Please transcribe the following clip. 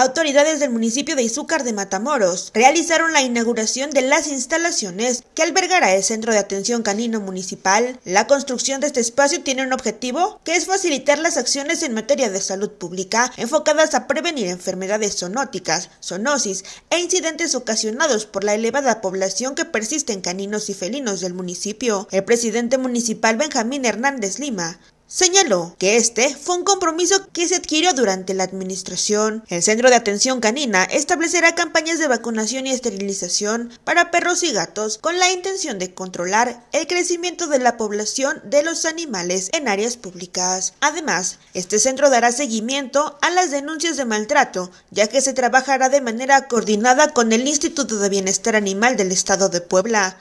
Autoridades del municipio de Izúcar de Matamoros realizaron la inauguración de las instalaciones que albergará el Centro de Atención Canino Municipal. La construcción de este espacio tiene un objetivo que es facilitar las acciones en materia de salud pública enfocadas a prevenir enfermedades zoonóticas, zoonosis e incidentes ocasionados por la elevada población que persiste en caninos y felinos del municipio. El presidente municipal Benjamín Hernández Lima Señaló que este fue un compromiso que se adquirió durante la administración. El Centro de Atención Canina establecerá campañas de vacunación y esterilización para perros y gatos con la intención de controlar el crecimiento de la población de los animales en áreas públicas. Además, este centro dará seguimiento a las denuncias de maltrato, ya que se trabajará de manera coordinada con el Instituto de Bienestar Animal del Estado de Puebla.